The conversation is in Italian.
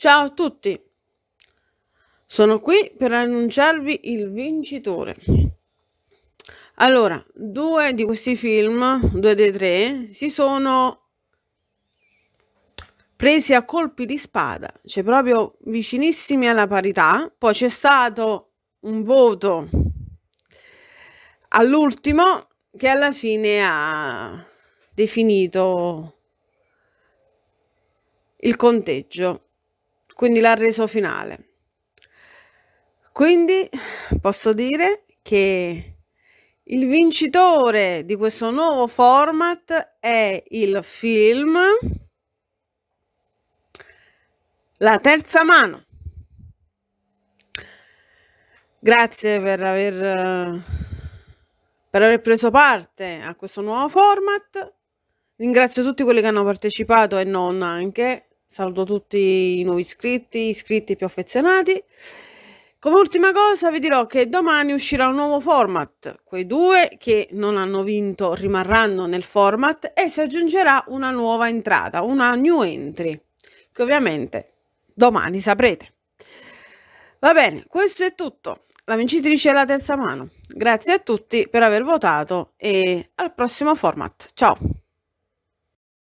Ciao a tutti! Sono qui per annunciarvi il vincitore. Allora, due di questi film, due dei tre, si sono presi a colpi di spada, cioè proprio vicinissimi alla parità. Poi c'è stato un voto all'ultimo che alla fine ha definito il conteggio quindi l'ha reso finale. Quindi posso dire che il vincitore di questo nuovo format è il film La terza mano. Grazie per aver, per aver preso parte a questo nuovo format. Ringrazio tutti quelli che hanno partecipato e non anche, Saluto tutti i nuovi iscritti, iscritti più affezionati. Come ultima cosa vi dirò che domani uscirà un nuovo format, quei due che non hanno vinto rimarranno nel format e si aggiungerà una nuova entrata, una new entry, che ovviamente domani saprete. Va bene, questo è tutto. La vincitrice è la terza mano. Grazie a tutti per aver votato e al prossimo format. Ciao!